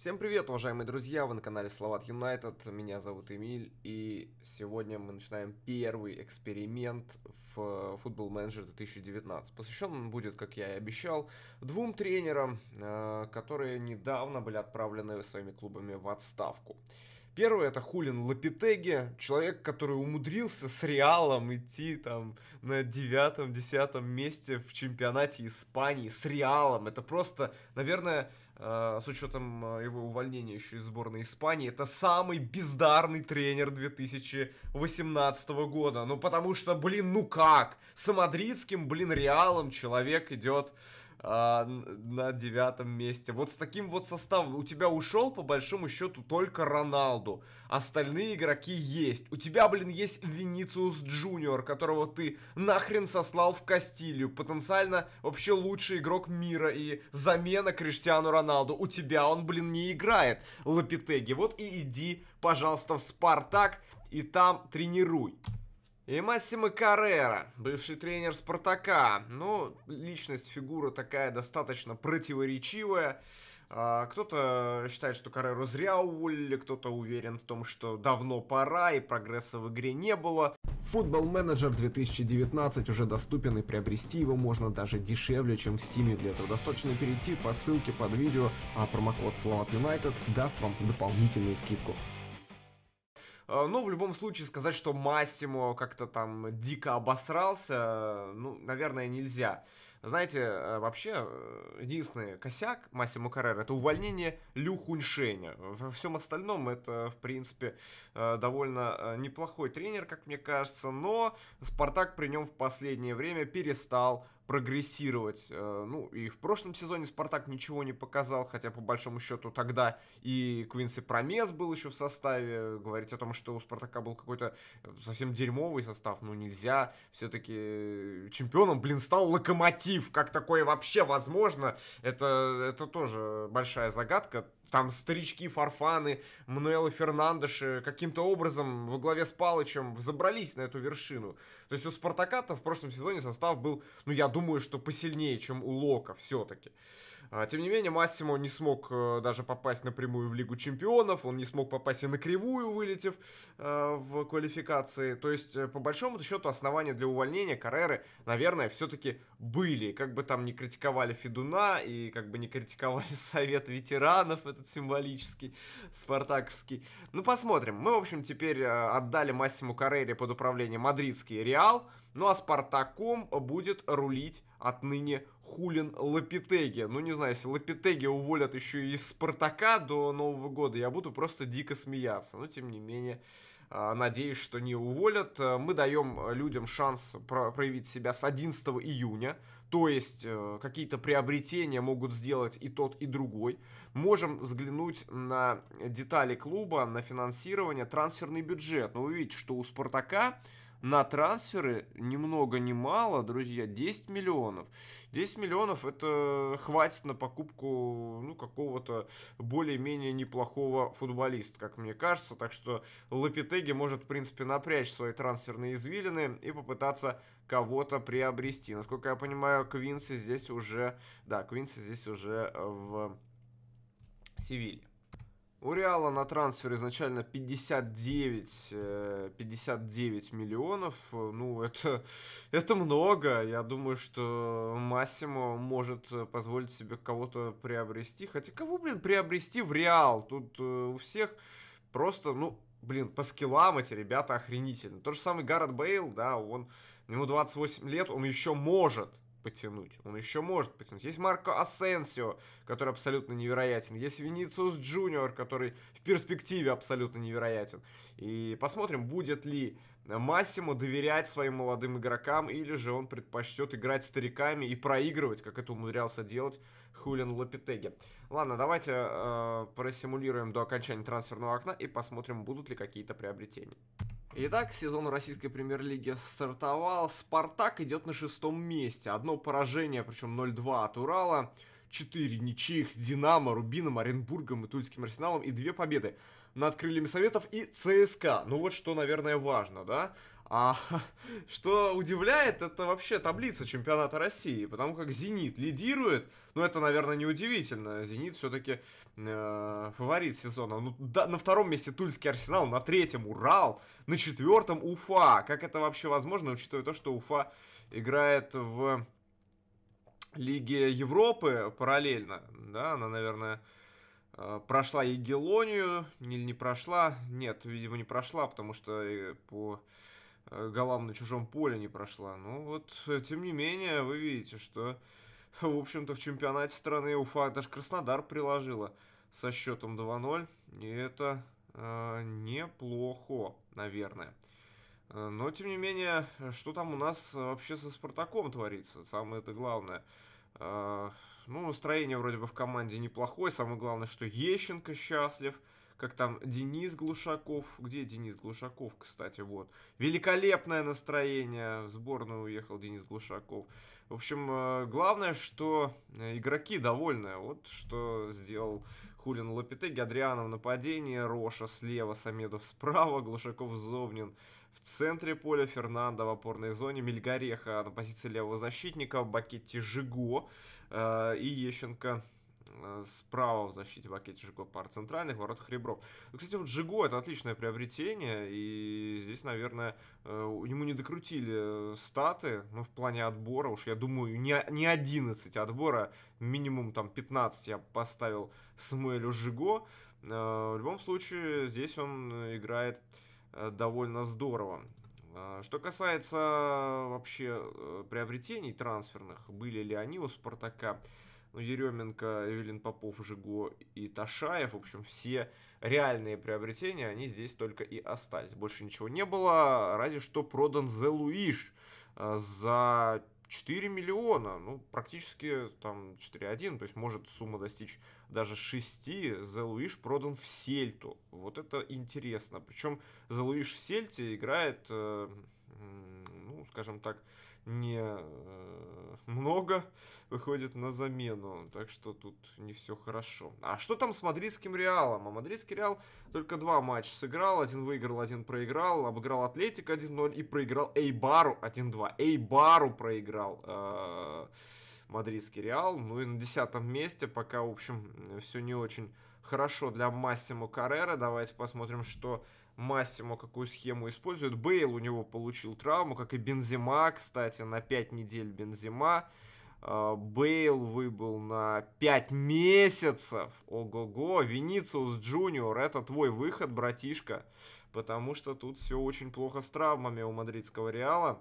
Всем привет, уважаемые друзья, вы на канале Словат Юнайтед, меня зовут Эмиль, и сегодня мы начинаем первый эксперимент в Футбол Менеджер 2019. Посвящен он будет, как я и обещал, двум тренерам, э, которые недавно были отправлены своими клубами в отставку. Первый это Хулин Лапитеги, человек, который умудрился с Реалом идти там на девятом, десятом месте в чемпионате Испании с Реалом. Это просто, наверное, э, с учетом э, его увольнения еще из сборной Испании, это самый бездарный тренер 2018 года. Ну потому что, блин, ну как? С мадридским, блин, Реалом человек идет а, на девятом месте. Вот с таким вот составом у тебя ушел, по большому счету, только Роналду. Остальные игроки есть. У тебя, блин, есть Венициус Джуниор, которого ты нахрен сослал в Кастилью. Потенциально вообще лучший игрок мира и замена Криштиану Роналду. У тебя он, блин, не играет. Лапитеги, вот и иди, пожалуйста, в Спартак и там тренируй. И Массимо Каррера, бывший тренер Спартака. Ну, личность, фигура такая достаточно противоречивая. А, кто-то считает, что Карреру зря уволили, кто-то уверен в том, что давно пора и прогресса в игре не было. Футбол менеджер 2019 уже доступен и приобрести его можно даже дешевле, чем в Steam. Для этого достаточно перейти по ссылке под видео, а промокод Слават Юнайтед даст вам дополнительную скидку. Э, но ну, в любом случае сказать, что Массимо как-то там дико обосрался, э, ну, наверное, нельзя. Знаете, э, вообще, единственный косяк Массимо Каррера — это увольнение Лю Хуньшеня. Во всем остальном это, в принципе, довольно неплохой тренер, как мне кажется, но Спартак при нем в последнее время перестал прогрессировать. Э, ну, и в прошлом сезоне Спартак ничего не показал, хотя по большому счету тогда и Квинси Промес был еще в составе. Говорить о том, что у Спартака был какой-то э, совсем дерьмовый состав, ну нельзя. Все-таки э, чемпионом, блин, стал Локомотив. Как такое вообще возможно? Это, это тоже большая загадка там старички Фарфаны, Мануэла Фернандеши каким-то образом во главе с Палычем взобрались на эту вершину. То есть у спартака в прошлом сезоне состав был, ну, я думаю, что посильнее, чем у Лока все-таки. А, тем не менее, Массимо не смог э, даже попасть напрямую в Лигу Чемпионов, он не смог попасть и на кривую, вылетев э, в квалификации. То есть, э, по большому счету, основания для увольнения Карреры, наверное, все-таки были. Как бы там не критиковали Федуна и как бы не критиковали Совет ветеранов, этот символический, спартаковский. Ну, посмотрим. Мы, в общем, теперь отдали Массиму Каррере под управление мадридский Реал. Ну а Спартаком будет рулить отныне Хулин Лапитеги. Ну не знаю, если Лапитеги уволят еще и из Спартака до Нового года, я буду просто дико смеяться. Но тем не менее, а, надеюсь, что не уволят. Мы даем людям шанс проявить себя с 11 июня, то есть э, какие-то приобретения могут сделать и тот, и другой. Можем взглянуть на детали клуба, на финансирование, трансферный бюджет. Но ну, вы видите, что у «Спартака» на трансферы ни много ни мало, друзья, 10 миллионов. 10 миллионов это хватит на покупку ну, какого-то более-менее неплохого футболиста, как мне кажется. Так что Лапитеги может, в принципе, напрячь свои трансферные извилины и попытаться кого-то приобрести. Насколько я понимаю, Квинси здесь уже... Да, Квинси здесь уже в Севилье. У Реала на трансфер изначально 59, 59 э, миллионов. Ну, это, это много. Я думаю, что Массимо может э, позволить себе кого-то приобрести. Хотя кого, блин, приобрести в Реал? Тут э, у всех просто, ну, блин, по скиллам эти ребята охренительно. Тот же самый Гаррет Бейл, да, он, ему 28 лет, он еще может потянуть. Он еще может потянуть. Есть Марко Асенсио, который абсолютно невероятен. Есть Венициус Джуниор, который в перспективе абсолютно невероятен. И посмотрим, будет ли Массимо доверять своим молодым игрокам, или же он предпочтет играть стариками и проигрывать, как это умудрялся делать Хулиан Лапитеги. Ладно, давайте э, просимулируем до окончания трансферного окна и посмотрим, будут ли какие-то приобретения. Итак, сезон российской премьер-лиги стартовал. Спартак идет на шестом месте. Одно поражение, причем 0-2 от Урала. четыре ничьих с Динамо, Рубином, Оренбургом и Тульским Арсеналом и две победы над Крыльями Советов и ЦСКА. Ну вот что, наверное, важно, да? А что удивляет, это вообще таблица чемпионата России, потому как «Зенит» лидирует. Ну, это, наверное, не удивительно. «Зенит» все-таки э, фаворит сезона. Ну, да, на втором месте Тульский Арсенал, на третьем Урал, на четвертом Уфа. Как это вообще возможно, учитывая то, что Уфа играет в Лиге Европы параллельно? Да, она, наверное э, прошла Егелонию или не прошла? Нет, видимо, не прошла, потому что э, по Э, голам на чужом поле не прошла. Ну вот, э, тем не менее, вы видите, что, в общем-то, в чемпионате страны Уфа даже Краснодар приложила со счетом 2-0. И это э, неплохо, наверное. Э, но, тем не менее, что там у нас вообще со Спартаком творится? Самое это главное. Э, ну, настроение вроде бы в команде неплохое. Самое главное, что Ещенко счастлив как там Денис Глушаков. Где Денис Глушаков, кстати, вот. Великолепное настроение. В сборную уехал Денис Глушаков. В общем, э, главное, что э, игроки довольны. Вот что сделал Хулин Лапитеги. Адрианов нападение, Роша слева, Самедов справа, Глушаков Зобнин в центре поля, Фернандо в опорной зоне, Мельгореха на позиции левого защитника, Бакетти Жиго э, и Ещенко Э, справа в защите в пакете Жиго пара центральных, ворот хребров Ну, кстати, вот Жиго это отличное приобретение, и здесь, наверное, э, ему не докрутили э, статы, ну, в плане отбора уж, я думаю, не, не 11 отбора, минимум там 15 я поставил Самуэлю Жиго. В любом случае, здесь он играет довольно здорово. Что касается вообще приобретений трансферных, были ли они у Спартака, ну, Еременко, Эвелин Попов, Жиго и Ташаев, в общем, все реальные приобретения, они здесь только и остались. Больше ничего не было, разве что продан Зе Луиш э, за 4 миллиона, ну, практически там 4,1, то есть может сумма достичь даже 6. The Луиш продан в Сельту. Вот это интересно. Причем The Луиш в Сельте играет, э, ну, скажем так, не э, много выходит на замену. Так что тут не все хорошо. А что там с мадридским Реалом? А мадридский Реал только два матча сыграл. Один выиграл, один проиграл. Обыграл Атлетик 1-0 и проиграл Эйбару 1-2. Эйбару проиграл э, мадридский Реал. Ну и на десятом месте пока, в общем, все не очень хорошо для Массимо Каррера. Давайте посмотрим, что Массимо какую схему использует. Бейл у него получил травму, как и Бензима, кстати, на 5 недель Бензима. А, Бейл выбыл на 5 месяцев. Ого-го. Венициус Джуниор, это твой выход, братишка. Потому что тут все очень плохо с травмами у мадридского Реала.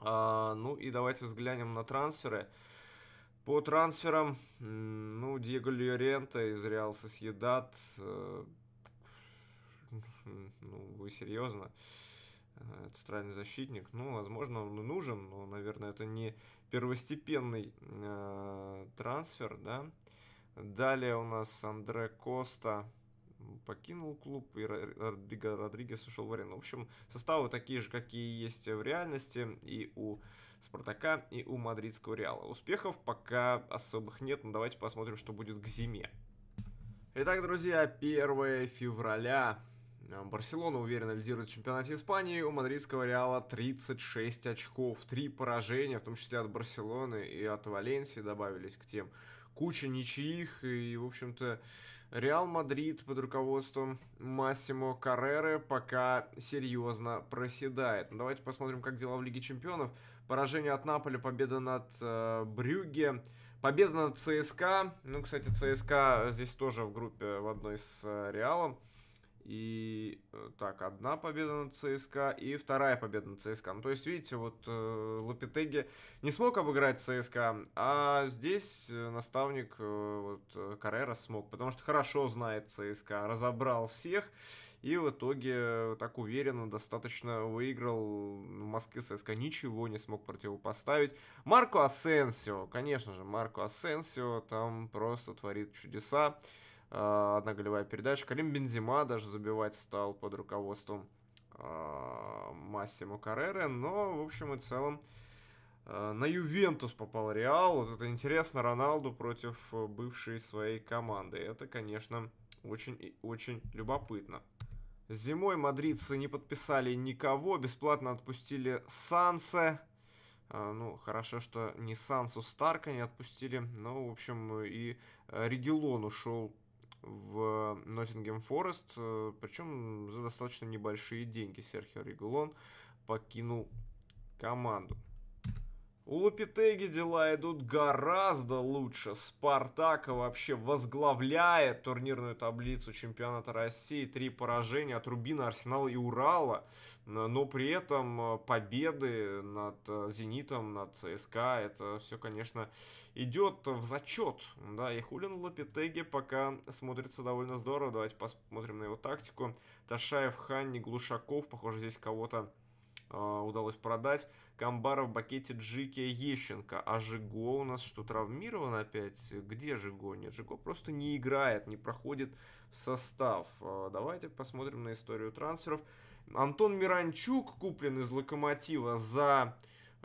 А, ну и давайте взглянем на трансферы. По трансферам, ну, Диего Льорента из Реал Сосьедат, э, ну, вы серьезно? центральный э, защитник. Ну, возможно, он и нужен, но, наверное, это не первостепенный э, трансфер, да. Далее у нас Андре Коста покинул клуб, и Родриго Родригес ушел в Арену, В общем, составы такие же, какие есть в реальности и у Спартака, и у Мадридского Реала. Успехов пока особых нет, но давайте посмотрим, что будет к зиме. Итак, друзья, 1 февраля Барселона уверенно лидирует в чемпионате Испании. У мадридского Реала 36 очков. Три поражения, в том числе от Барселоны и от Валенсии добавились к тем. Куча ничьих. И, в общем-то, Реал Мадрид под руководством Массимо Карреры пока серьезно проседает. Ну, давайте посмотрим, как дела в Лиге Чемпионов. Поражение от Наполя, победа над э, Брюге. Победа над ЦСКА. Ну, кстати, ЦСКА здесь тоже в группе в одной с э, Реалом. И э, так, одна победа над ЦСКА и вторая победа над ЦСКА. Ну, то есть, видите, вот э, Лапитеги не смог обыграть ЦСКА, а здесь э, наставник э, вот, Каррера смог, потому что хорошо знает ЦСКА, разобрал всех и в итоге э, так уверенно достаточно выиграл в Москве ЦСКА, ничего не смог противопоставить. Марко Асенсио, конечно же, Марко Асенсио там просто творит чудеса. А, одна голевая передача. Карим Бензима даже забивать стал под руководством а, Массимо Карреры. Но, в общем и целом, а, на Ювентус попал Реал. Вот это интересно, Роналду против бывшей своей команды. Это, конечно, очень и очень любопытно. Зимой мадридцы не подписали никого, бесплатно отпустили Сансе. Ну, хорошо, что не Сансу Старка не отпустили, но, в общем, и Регелон ушел в Ноттингем Форест, причем за достаточно небольшие деньги Серхио Ригулон покинул команду. У Лупитеги дела идут гораздо лучше. Спартак вообще возглавляет турнирную таблицу чемпионата России. Три поражения от Рубина, Арсенала и Урала. Но при этом э, победы над э, Зенитом, над ЦСКА, это все, конечно, идет в зачет. Да, и Хулин Лапитеги пока смотрится довольно здорово. Давайте посмотрим на его тактику. Ташаев, Ханни, Глушаков. Похоже, здесь кого-то а, удалось продать. Камбаров, Бакетти, Джики, Ещенко. А Жиго у нас что, травмирован опять? Где Жиго? Нет, Жиго просто не играет, не проходит в состав. А, давайте посмотрим на историю трансферов. Антон Миранчук куплен из Локомотива за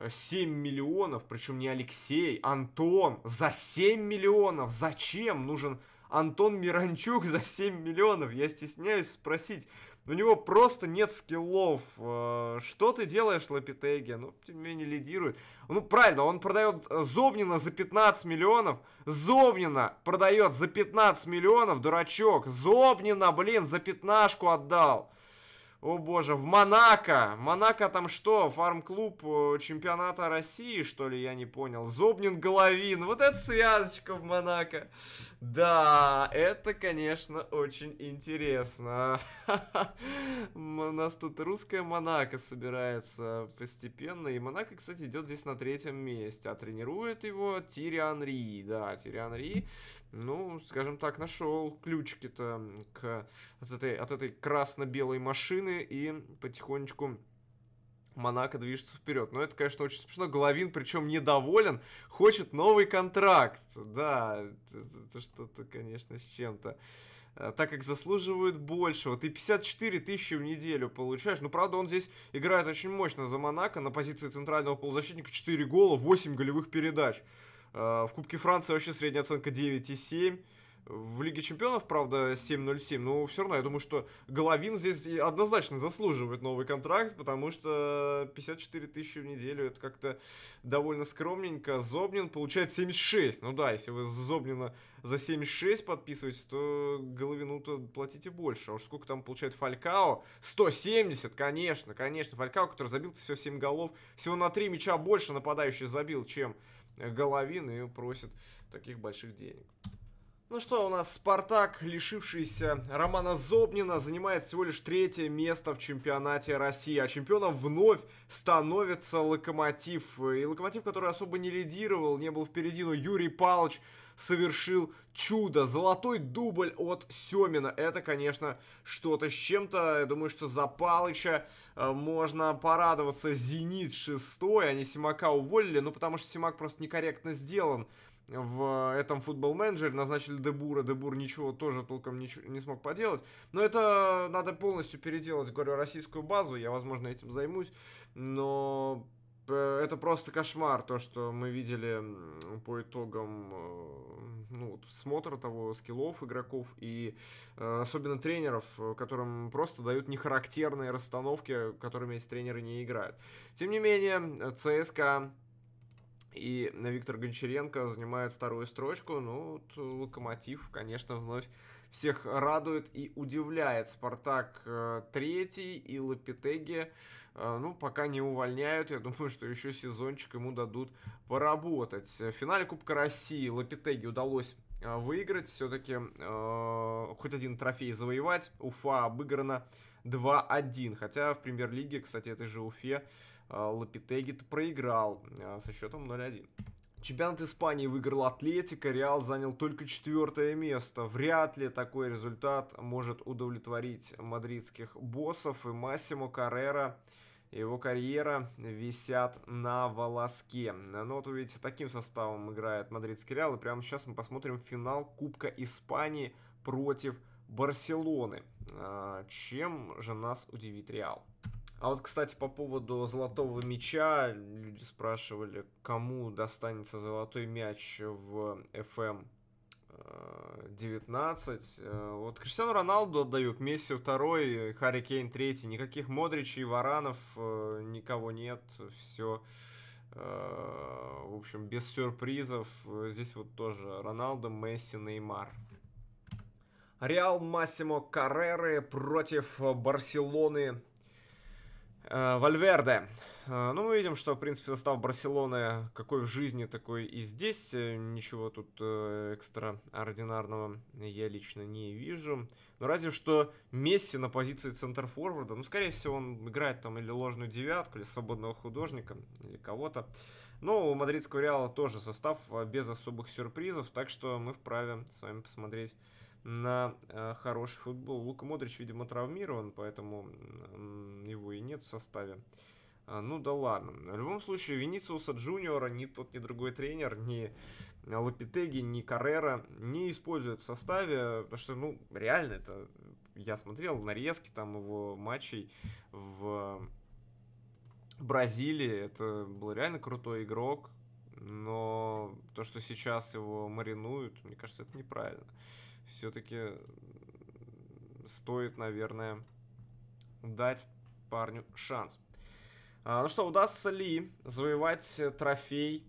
7 э, миллионов, причем не Алексей, Антон, за 7 миллионов, зачем нужен Антон Миранчук за 7 миллионов? Я стесняюсь спросить, у него просто нет скиллов. Э, что ты делаешь, Лапитеги? Ну, тем не менее, лидирует. Ну, правильно, он продает э, Зобнина за 15 миллионов. Зобнина продает за 15 миллионов, дурачок. Зобнина, блин, за пятнашку отдал. О боже, в Монако! Монако там что? Фарм-клуб э, чемпионата России, что ли? Я не понял. Зобнин Головин. Вот это связочка в Монако. Да, это, конечно, очень интересно. У нас тут русская Монако собирается постепенно. И Монако, кстати, идет здесь на третьем месте. А тренирует его Тири Анри. Да, Тири Анри ну, скажем так, нашел ключики-то к, от этой, от этой красно-белой машины и потихонечку Монако движется вперед. Но это, конечно, очень смешно. Головин, причем недоволен, хочет новый контракт. Да, это, это что-то, конечно, с чем-то. Э, так как заслуживают большего. Ты 54 тысячи в неделю получаешь. Ну, правда, он здесь играет очень мощно за Монако. На позиции центрального полузащитника 4 гола, 8 голевых передач. А, в Кубке Франции вообще средняя оценка 9,7. В Лиге Чемпионов, правда, 7-0-7, но все равно я думаю, что Головин здесь однозначно заслуживает новый контракт, потому что 54 тысячи в неделю это как-то довольно скромненько. Зобнин получает 76. Ну да, если вы Зобнина за 76 подписываетесь, то Головину-то платите больше. А уж сколько там получает Фалькао? 170, конечно, конечно. Фалькао, который забил все 7 голов, всего на 3 мяча больше нападающий забил, чем Головин и просит таких больших денег. Ну что, у нас «Спартак», лишившийся Романа Зобнина, занимает всего лишь третье место в чемпионате России. А чемпионом вновь становится «Локомотив». И «Локомотив», который особо не лидировал, не был впереди, но Юрий Палыч совершил чудо. Золотой дубль от Семина. Это, конечно, что-то с чем-то. Я думаю, что за Палыча э, можно порадоваться. Зенит шестой. Они Симака уволили, ну, потому что Симак просто некорректно сделан в этом футбол-менеджере, назначили Дебура, Дебур ничего тоже толком ничего не смог поделать, но это надо полностью переделать, говорю, российскую базу, я, возможно, этим займусь, но это просто кошмар, то, что мы видели по итогам э, ну, вот, смотра того, скиллов игроков и э, особенно тренеров, э, которым просто дают нехарактерные расстановки, которыми эти тренеры не играют. Тем не менее, ЦСКА и Виктор Гончаренко занимают вторую строчку, ну, вот, Локомотив, конечно, вновь всех радует и удивляет. Спартак э, третий и Лапитеги, э, ну, пока не увольняют. Я думаю, что еще сезончик ему дадут поработать. В финале Кубка России Лапитеги удалось э, выиграть, все-таки э, хоть один трофей завоевать. Уфа обыграна 2-1. Хотя в премьер-лиге, кстати, этой же Уфе э, Лапитегит проиграл э, со счетом 0-1. Чемпионат Испании выиграл Атлетика, Реал занял только четвертое место. Вряд ли такой результат может удовлетворить мадридских боссов. И Массимо Каррера, его карьера висят на волоске. Но вот вы видите, таким составом играет мадридский Реал. И прямо сейчас мы посмотрим финал Кубка Испании против Барселоны. А, чем же нас удивит Реал? А вот, кстати, по поводу золотого мяча, люди спрашивали, кому достанется золотой мяч в FM 19. Эм, э, э, вот Криштиану Роналду отдают, Месси второй, Харри Кейн третий. Никаких Модричей, Варанов, э, никого нет. Все, в общем, без сюрпризов. Здесь вот тоже Роналдо, Месси, Неймар. Реал Массимо Карреры против Барселоны Э, Вальверде. Э, ну, мы видим, что, в принципе, состав Барселоны какой в жизни, такой и здесь. Э, ничего тут экстраординарного я лично не вижу. Но ну, разве что Месси на позиции центр-форварда. Ну, скорее всего, он играет там или ложную девятку, или свободного художника, или кого-то. Но у мадридского Реала тоже состав а, без особых сюрпризов, так что мы вправе с вами посмотреть на э, хороший футбол. Лука Модрич, видимо, травмирован, поэтому э, его и нет в составе. А, ну да ладно. В любом случае, Венециуса Джуниора ни тот, ни другой тренер, ни Лапитеги, ни Каррера не используют в составе, потому что, ну, реально, это я смотрел нарезки там его матчей в Бразилии, это был реально крутой игрок, но то, что сейчас его маринуют, мне кажется, это неправильно все-таки стоит, наверное, дать парню шанс. А, ну что, удастся ли завоевать трофей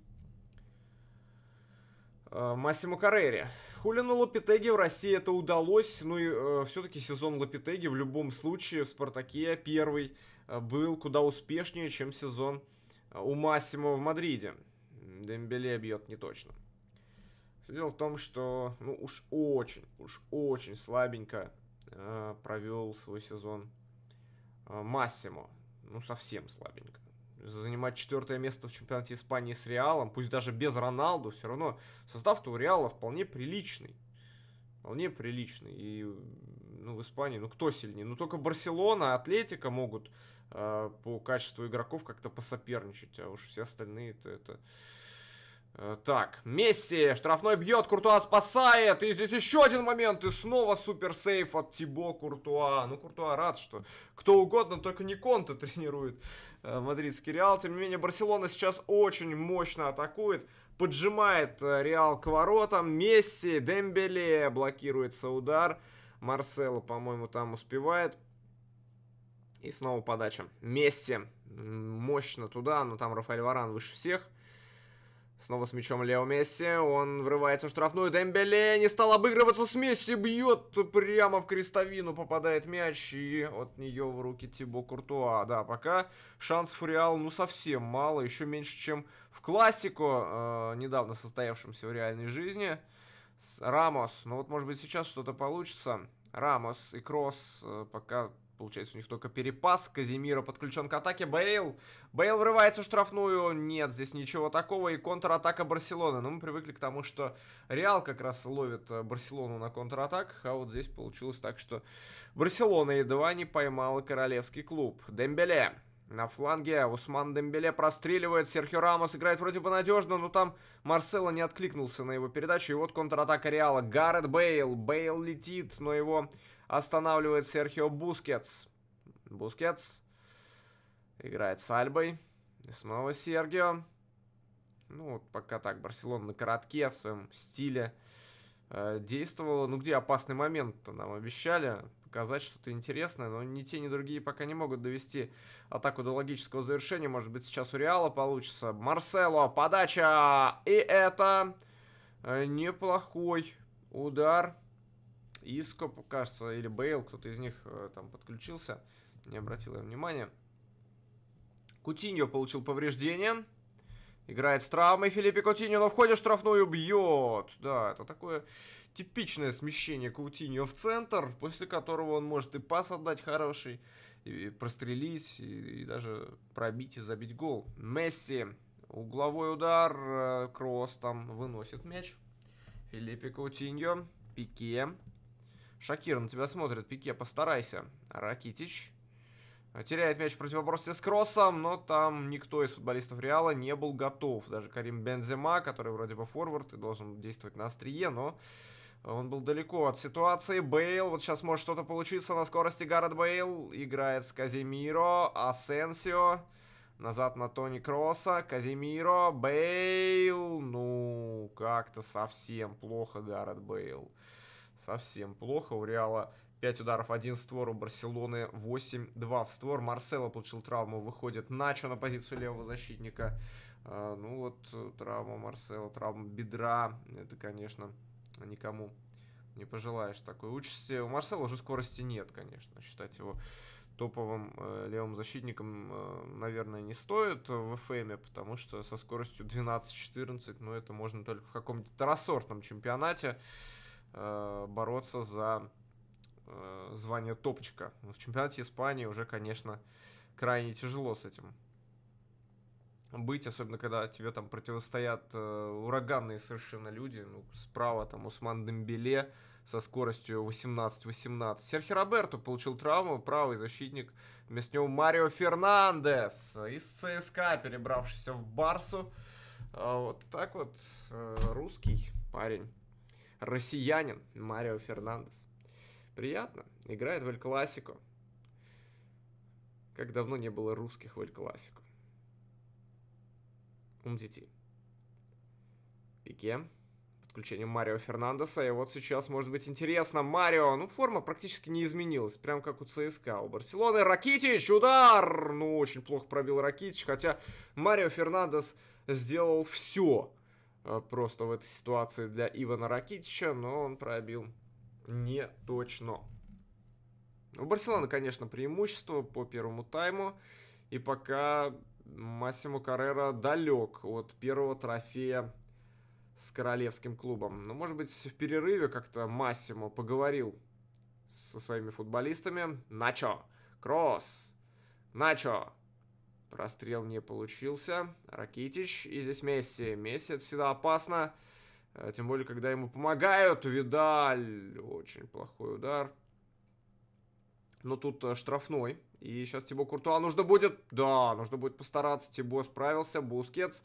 э, Массимо Каррери. Хулину Лопитеги в России это удалось, ну и э, все-таки сезон Лопитеги в любом случае в «Спартаке» первый э, был куда успешнее, чем сезон э, у Массимо в Мадриде. Дембеле бьет не точно. Все дело в том, что, ну, уж очень, уж очень слабенько э, провел свой сезон э, Массимо. Ну, совсем слабенько. Занимать четвертое место в чемпионате Испании с Реалом, пусть даже без Роналду, все равно состав-то у Реала вполне приличный. Вполне приличный. И, ну, в Испании, ну, кто сильнее? Ну, только Барселона, Атлетика могут э, по качеству игроков как-то посоперничать, а уж все остальные-то это... это Э, так, Месси, штрафной бьет, Куртуа спасает, и здесь еще один момент, и снова супер сейф от Тибо Куртуа. Ну, Куртуа рад, что кто угодно, только не Конте тренирует э, мадридский Реал. Тем не менее, Барселона сейчас очень мощно атакует, поджимает э, Реал к воротам, Месси, Дембеле, блокируется удар, Марсело, по-моему, там успевает. И снова подача. Месси мощно туда, но там Рафаэль Варан выше всех. Снова с мячом Лео Месси. Он врывается в штрафную. Дембеле не стал обыгрываться с Месси. Бьет прямо в крестовину. Попадает мяч. И от нее в руки Тибо Куртуа. Да, пока шанс у Реал ну совсем мало. Еще меньше, чем в классику, э, недавно состоявшемся в реальной жизни. С Рамос. Ну вот, может быть, сейчас что-то получится. Рамос и Кросс э, пока Получается, у них только перепас. Казимира подключен к атаке. Бейл. Бейл врывается в штрафную. Нет, здесь ничего такого. И контратака Барселоны. Но ну, мы привыкли к тому, что Реал как раз ловит э, Барселону на контратаках. А вот здесь получилось так, что Барселона едва не поймала королевский клуб. Дембеле. На фланге Усман Дембеле простреливает, Серхио Рамос играет вроде бы надежно, но там Марсело не откликнулся на его передачу. И вот контратака Реала. Гаррет Бейл. Бейл летит, но его Останавливает Серхио Бускетс. Бускетс. Играет с Альбой. И снова Сергио. Ну, вот пока так, Барселона на коротке в своем стиле э, действовала. Ну, где опасный момент-то нам обещали? Показать что-то интересное, но ни те, ни другие пока не могут довести атаку до логического завершения. Может быть, сейчас у Реала получится. Марсело, подача! И это э, неплохой удар. Иско, кажется, или Бейл, кто-то из них э, там подключился, не обратил я внимания. Кутиньо получил повреждение. Играет с травмой Филиппе Кутиньо, но в ходе штрафную бьет. Да, это такое типичное смещение Кутиньо в центр, после которого он может и пас отдать хороший, и прострелить, и, и даже пробить и забить гол. Месси, угловой удар, э, кросс там выносит мяч. Филиппе Кутиньо, Пике, Шакир на тебя смотрит. Пике, постарайся. Ракитич. Теряет мяч в противоборстве с кроссом, но там никто из футболистов Реала не был готов. Даже Карим Бензема, который вроде бы форвард и должен действовать на острие, но он был далеко от ситуации. Бейл, вот сейчас может что-то получиться на скорости. Гаррет Бейл играет с Казимиро, Асенсио. Назад на Тони Кросса, Казимиро, Бейл. Ну, как-то совсем плохо Гаррет Бейл. Бейл совсем плохо. У Реала 5 ударов, 1 в створ, у Барселоны 8, 2 в створ. Марсело получил травму, выходит Начо на позицию левого защитника. А, ну вот, э, травма Марсела, травма бедра, это, конечно, никому не пожелаешь такой участи. У Марсела уже скорости нет, конечно, считать его топовым э, левым защитником, э, наверное, не стоит в ФМе, потому что со скоростью 12-14, ну, это можно только в каком-то рассортном чемпионате. Э, бороться за э, звание топчика. В чемпионате Испании уже, конечно, крайне тяжело с этим быть, особенно когда тебе там противостоят э, ураганные совершенно люди. Ну, справа там Усман Дембеле со скоростью 18-18. Серхи Роберто получил травму, правый защитник. Вместо него Марио Фернандес из ЦСКА, перебравшийся в Барсу. Э, вот так вот э, русский парень россиянин Марио Фернандес. Приятно. Играет в Эль Классико. Как давно не было русских в Эль Классико. Умдити. Пике. Подключение Марио Фернандеса. И вот сейчас может быть интересно. Марио, ну форма практически не изменилась. Прям как у ЦСКА. У Барселоны Ракитич, удар! Ну, очень плохо пробил Ракитич. Хотя Марио Фернандес сделал все Э, просто в этой ситуации для Ивана Ракитича, но он пробил не точно. У Барселоны, конечно, преимущество по первому тайму, и пока Массимо Каррера далек от первого трофея с королевским клубом. Но, может быть, в перерыве как-то Массимо поговорил со своими футболистами. Начо! Кросс! Начо! Прострел не получился. Ракитич. И здесь Месси. Месси это всегда опасно. Э, тем более, когда ему помогают. Видаль. Очень плохой удар. Но тут э, штрафной. И сейчас Тибо Куртуа нужно будет... Да, нужно будет постараться. Тибо справился. Бускетс.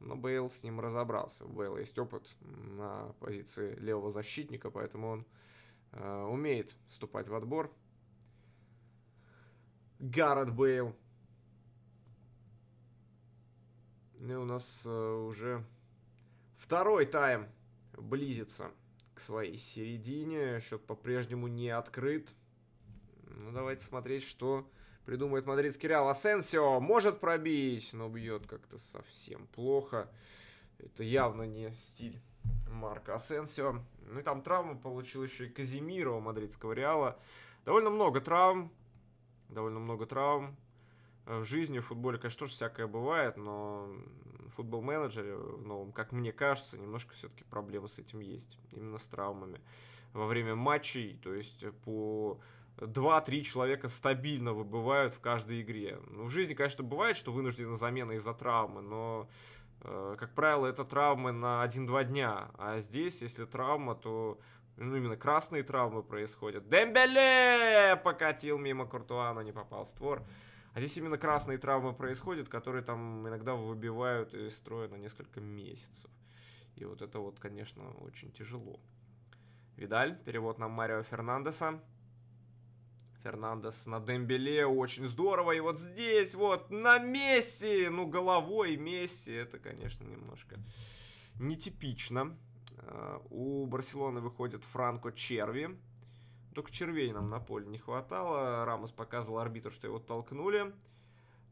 Но Бейл с ним разобрался. У Бейла есть опыт на позиции левого защитника, поэтому он э, умеет вступать в отбор. Гаррет Бейл. И ну, у нас э, уже второй тайм близится к своей середине. Счет по-прежнему не открыт. Ну, давайте смотреть, что придумает мадридский Реал. Асенсио может пробить, но бьет как-то совсем плохо. Это явно не стиль Марка Асенсио. Ну и там травму получил еще и Казимиро мадридского Реала. Довольно много травм. Довольно много травм. Э, в жизни, в футболе, конечно, тоже всякое бывает, но футбол-менеджере в новом, как мне кажется, немножко все-таки проблемы с этим есть, именно с травмами. Во время матчей, то есть э, по 2-3 человека стабильно выбывают в каждой игре. Ну, в жизни, конечно, бывает, что вынуждена замена из-за травмы, но, э, как правило, это травмы на 1-2 дня. А здесь, если травма, то ну, именно красные травмы происходят. Дембеле покатил мимо Куртуана, не попал в створ. А здесь именно красные травмы происходят, которые там иногда выбивают из строя на несколько месяцев. И вот это вот, конечно, очень тяжело. Видаль, перевод на Марио Фернандеса. Фернандес на Дембеле, очень здорово. И вот здесь вот на Месси, ну головой Месси, это, конечно, немножко нетипично. Э, у Барселоны выходит Франко Черви. Только червей нам на поле не хватало. Рамос показывал арбитру, что его толкнули.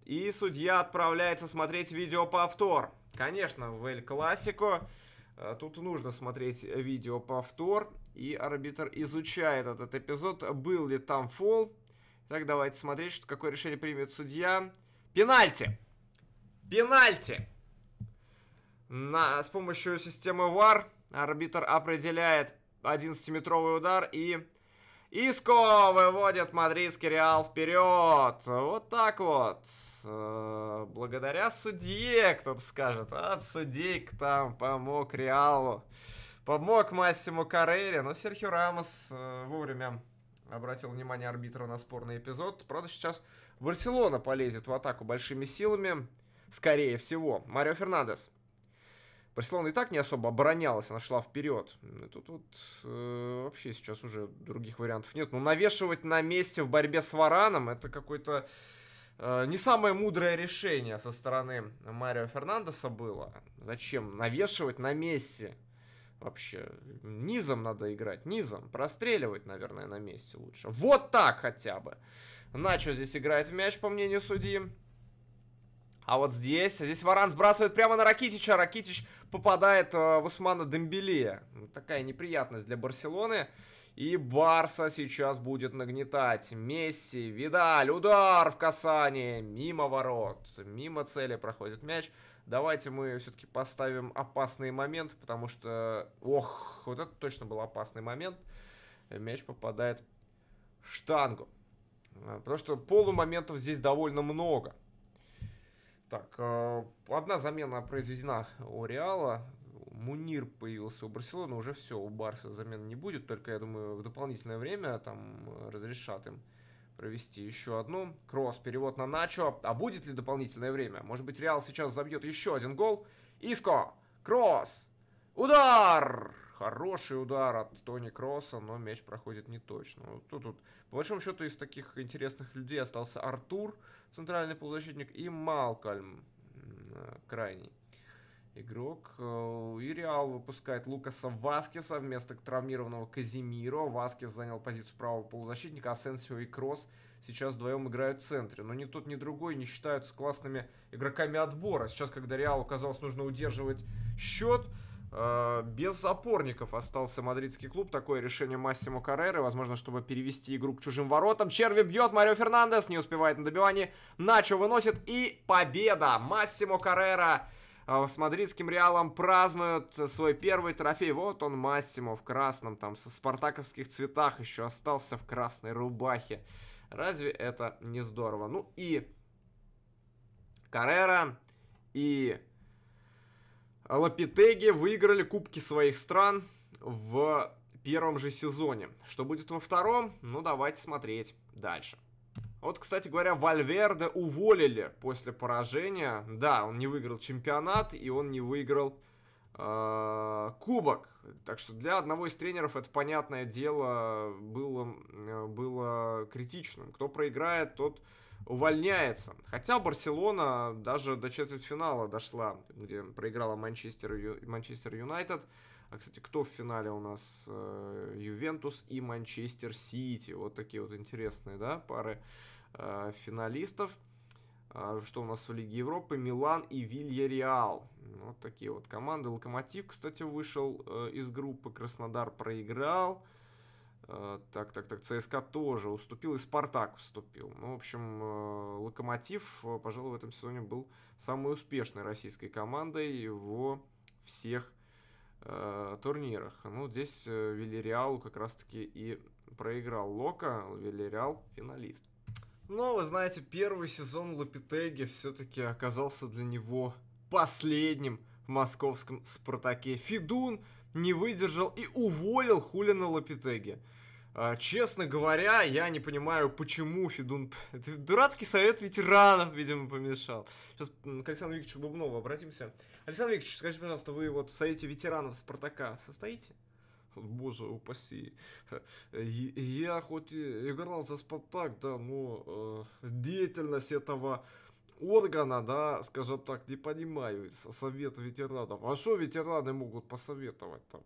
И судья отправляется смотреть видеоповтор. Конечно, в Эль Классико э, тут нужно смотреть видеоповтор. И арбитр изучает этот эпизод, был ли там фол. Так, давайте смотреть, что, какое решение примет судья. Пенальти! Пенальти! На, с помощью системы VAR арбитр определяет 11-метровый удар и Иско выводит мадридский Реал вперед. Вот так вот. Э, благодаря судье, кто-то скажет. а судей там помог Реалу. Помог Массиму Каррере, но Серхио Рамос э, вовремя обратил внимание арбитра на спорный эпизод. Правда, сейчас Барселона полезет в атаку большими силами. Скорее всего. Марио Фернандес. Барселона и так не особо оборонялась, она шла вперед. тут вот э, вообще сейчас уже других вариантов нет. Но ну, навешивать на месте в борьбе с Вараном, это какое то э, не самое мудрое решение со стороны Марио Фернандеса было. Зачем навешивать на месте? Вообще, низом надо играть, низом. Простреливать, наверное, на месте лучше. Вот так хотя бы. Начо здесь играет в мяч, по мнению судьи. А вот здесь, здесь Варан сбрасывает прямо на Ракитича. Ракитич попадает э, в Усмана Дембеле. Ну, такая неприятность для Барселоны. И Барса сейчас будет нагнетать. Месси, Видаль, удар в касание. Мимо ворот, мимо цели проходит мяч. Давайте мы все-таки поставим опасный момент, потому что... Ох, вот это точно был опасный момент. Мяч попадает в штангу. Э, потому что полумоментов здесь довольно много. Так, э, одна замена произведена у Реала. Мунир появился у Барселоны, уже все, у Барса замен не будет, только, я думаю, в дополнительное время там э, разрешат им провести еще одну. Кросс, перевод на Начо. А будет ли дополнительное время? Может быть, Реал сейчас забьет еще один гол? Иско! Кросс! Удар! Хороший удар от Тони Кросса, но мяч проходит не точно. Тут, тут, по большому счету, из таких интересных людей остался Артур, центральный полузащитник, и Малкольм, э, крайний игрок. Э, и Реал выпускает Лукаса Васкеса вместо травмированного Казимиро. Васкес занял позицию правого полузащитника, а Сенсио и Кросс сейчас вдвоем играют в центре. Но ни тот, ни другой не считаются классными игроками отбора. Сейчас, когда Реалу, казалось, нужно удерживать счет, Э, без опорников остался мадридский клуб. Такое решение Массимо Карреры. Возможно, чтобы перевести игру к чужим воротам. Черви бьет, Марио Фернандес не успевает на добивании. Начо выносит и победа! Массимо Каррера э, с мадридским Реалом празднуют свой первый трофей. Вот он, Массимо, в красном, там, со спартаковских цветах еще остался в красной рубахе. Разве это не здорово? Ну и Каррера, и а Лапитеги выиграли кубки своих стран в первом же сезоне. Что будет во втором? Ну, давайте смотреть дальше. Вот, кстати говоря, Вальверде уволили после поражения. Да, он не выиграл чемпионат и он не выиграл э, кубок. Так что для одного из тренеров это, понятное дело, было, э, было критичным. Кто проиграет, тот увольняется. Хотя Барселона даже до четвертьфинала дошла, где проиграла Манчестер, Манчестер Юнайтед. А, кстати, кто в финале у нас? Э, Ювентус и Манчестер Сити. Вот такие вот интересные, да, пары э, финалистов. А, что у нас в Лиге Европы? Милан и Вильяреал. Вот такие вот команды. Локомотив, кстати, вышел э, из группы. Краснодар проиграл. Э, так, так, так, ЦСКА тоже уступил, и Спартак уступил. Ну, в общем, э, Локомотив, э, пожалуй, в этом сезоне был самой успешной российской командой во всех э, турнирах. Ну, здесь Вильяреалу как раз-таки и проиграл Лока, а Вильяреал финалист. Но, ну, а вы знаете, первый сезон Лапитеги все-таки оказался для него последним в московском «Спартаке». Фидун не выдержал и уволил Хулина Лапитеги. А, честно говоря, я не понимаю, почему Федун... Это дурацкий совет ветеранов, видимо, помешал. Сейчас к Александру Викторовичу Бубнову обратимся. Александр Викторович, скажите, пожалуйста, вы вот в совете ветеранов Спартака состоите? Боже упаси. Я хоть играл за Спартак, да, но э, деятельность этого органа, да, скажем так, не понимаю, совет ветеранов. А что ветераны могут посоветовать там?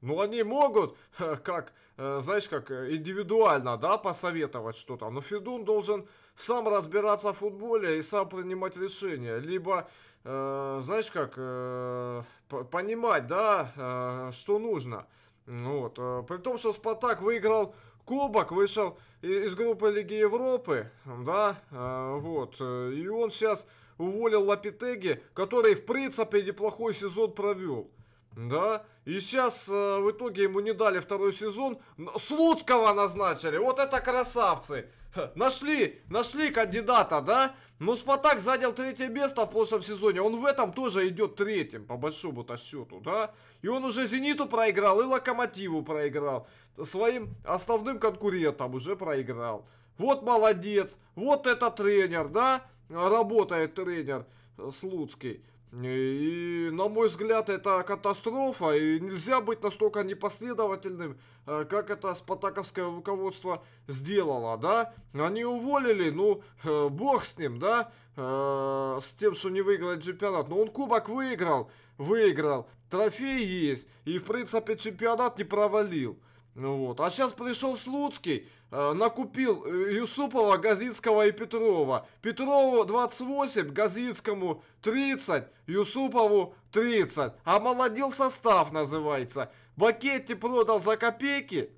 Ну, они могут, э, как, э, знаешь, как э, индивидуально, да, посоветовать что-то. Но Федун должен сам разбираться в футболе и сам принимать решения. Либо, э, знаешь, как, э, понимать, да, э, что нужно. Вот. При том, что Спартак выиграл Кубок вышел из группы Лиги Европы, да, э, вот, э, и он сейчас уволил Лапитеги, который, в принципе, неплохой сезон провел. Да, и сейчас э, в итоге ему не дали второй сезон. Слуцкого назначили, вот это красавцы. Ха, нашли, нашли кандидата, да? Но ну, Спартак занял третье место в прошлом сезоне. Он в этом тоже идет третьим, по большому-то счету, да? И он уже Зениту проиграл, и Локомотиву проиграл. Своим основным конкурентам уже проиграл. Вот молодец, вот это тренер, да? Работает тренер э, Слуцкий. И, на мой взгляд, это катастрофа, и нельзя быть настолько непоследовательным, э, как это спартаковское руководство сделало, да? Они уволили, ну, э, бог с ним, да? Э, с тем, что не выиграет чемпионат. Но он кубок выиграл, выиграл, трофей есть, и, в принципе, чемпионат не провалил. Ну вот. А сейчас пришел Слуцкий, э, накупил э, Юсупова, Газицкого и Петрова. Петрову 28, Газицкому 30, Юсупову 30. Омолодил состав, называется. Бакетти продал за копейки,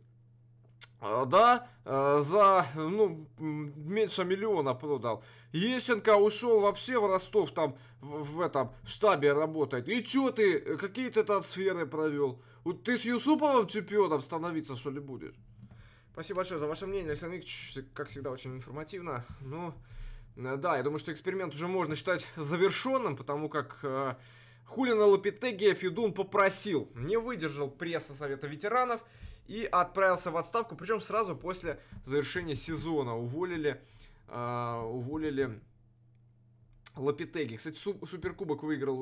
э, да, э, за, ну, меньше миллиона продал. Ещенко ушел вообще в Ростов, там, в, в этом штабе работает. И чё ты, какие то трансферы провел? Вот ты с Юсуповым чемпионом становиться, что ли, будешь? Спасибо большое за ваше мнение, Александр Викторович. Как всегда, очень информативно. Ну, э, да, я думаю, что эксперимент уже можно считать завершенным, потому как... Э, Хулина Лапитегия Федун попросил, не выдержал пресса Совета ветеранов и отправился в отставку, причем сразу после завершения сезона уволили, э, уволили Лапитеги. Кстати, Суперкубок выиграл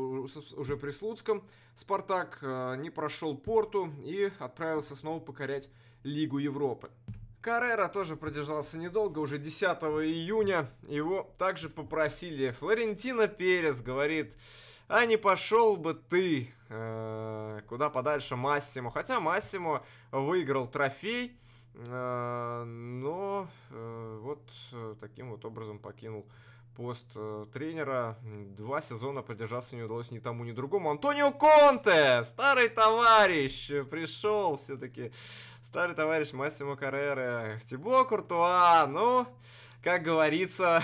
уже при Слуцком. Спартак э, не прошел порту и отправился снова покорять Лигу Европы. Каррера тоже продержался недолго, уже 10 июня его также попросили. Флорентино Перес говорит, а не пошел бы ты э, куда подальше Массимо. Хотя Массимо выиграл трофей, э, но э, вот э, таким вот образом покинул пост э, тренера. Два сезона продержаться не удалось ни тому, ни другому. Антонио Конте, старый товарищ, э, пришел все-таки. Старый товарищ Массимо Каррера. Тибо Куртуа, ну как говорится,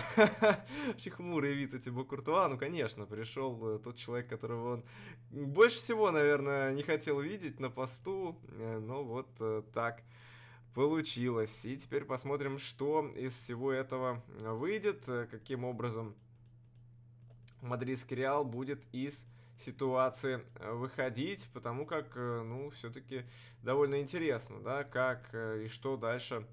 очень хмурый вид у Тибо Куртуа. Ну, конечно, пришел э, тот человек, которого он больше всего, наверное, не хотел видеть на посту. ну вот так получилось. И теперь посмотрим, что из всего этого выйдет, каким образом мадридский Реал будет из ситуации выходить, потому как, э, ну, все-таки довольно интересно, да, как э, и что дальше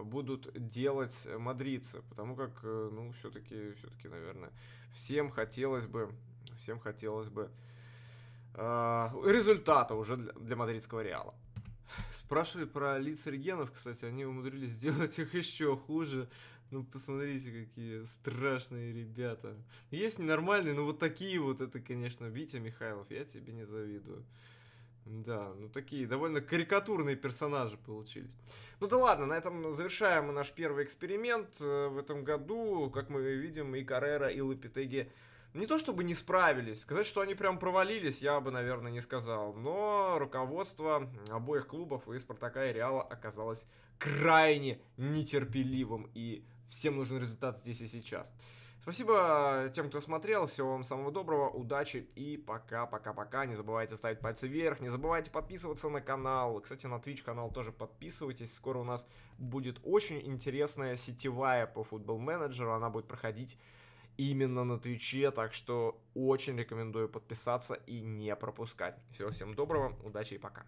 будут делать мадридцы, потому как, э, ну, все-таки, все-таки, наверное, всем хотелось бы, всем хотелось бы э, результата уже для, для мадридского Реала. Спрашивали про лица регенов, кстати, они умудрились сделать их еще хуже. Ну, посмотрите, какие страшные ребята. Есть ненормальные, но вот такие вот, это, конечно, Витя Михайлов, я тебе не завидую. Да, ну такие довольно карикатурные персонажи получились. Ну да ладно, на этом завершаем наш первый эксперимент э, в этом году. Как мы видим, и Каррера, и Лапитеги не то чтобы не справились, сказать, что они прям провалились, я бы, наверное, не сказал. Но руководство обоих клубов и Спартака и Реала оказалось крайне нетерпеливым. И всем нужен результат здесь и сейчас. Спасибо тем, кто смотрел. Всего вам самого доброго, удачи и пока-пока-пока. Не забывайте ставить пальцы вверх, не забывайте подписываться на канал. Кстати, на Twitch канал тоже подписывайтесь. Скоро у нас будет очень интересная сетевая по футбол менеджеру. Она будет проходить именно на Твиче, так что очень рекомендую подписаться и не пропускать. Всего всем доброго, удачи и пока.